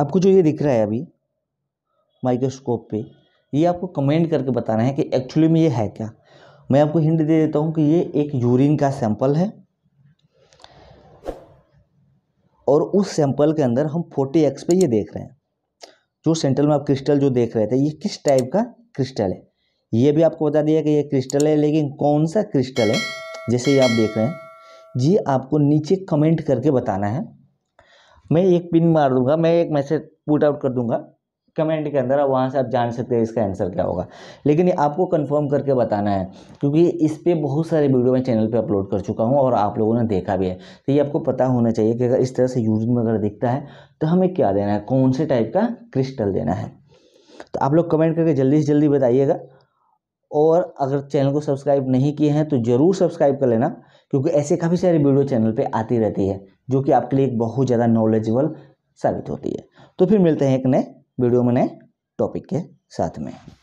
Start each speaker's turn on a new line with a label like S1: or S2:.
S1: आपको जो ये दिख रहा है अभी माइक्रोस्कोप पे ये आपको कमेंट करके बताना है कि एक्चुअली में ये है क्या मैं आपको हिंट दे देता हूँ कि ये एक यूरिन का सैंपल है और उस सैंपल के अंदर हम फोर्टी एक्स पे ये देख रहे हैं जो सेंट्रल में आप क्रिस्टल जो देख रहे थे ये किस टाइप का क्रिस्टल है ये भी आपको बता दिया कि ये क्रिस्टल है लेकिन कौन सा क्रिस्टल है जैसे ये आप देख रहे हैं ये आपको नीचे कमेंट करके बताना है मैं एक पिन मार दूंगा मैं एक मैसेज पुट आउट कर दूंगा कमेंट के अंदर वहाँ से आप जान सकते हैं इसका आंसर क्या होगा लेकिन ये आपको कंफर्म करके बताना है क्योंकि इस पर बहुत सारे वीडियो मैं चैनल पे अपलोड कर चुका हूँ और आप लोगों ने देखा भी है तो ये आपको पता होना चाहिए कि अगर इस तरह से यूज में अगर दिखता है तो हमें क्या देना है कौन से टाइप का क्रिस्टल देना है तो आप लोग कमेंट करके जल्दी से जल्दी बताइएगा और अगर चैनल को सब्सक्राइब नहीं किए हैं तो ज़रूर सब्सक्राइब कर लेना क्योंकि ऐसे काफ़ी सारी वीडियो चैनल पे आती रहती है जो कि आपके लिए एक बहुत ज़्यादा नॉलेजेबल साबित होती है तो फिर मिलते हैं एक नए वीडियो में नए टॉपिक के साथ में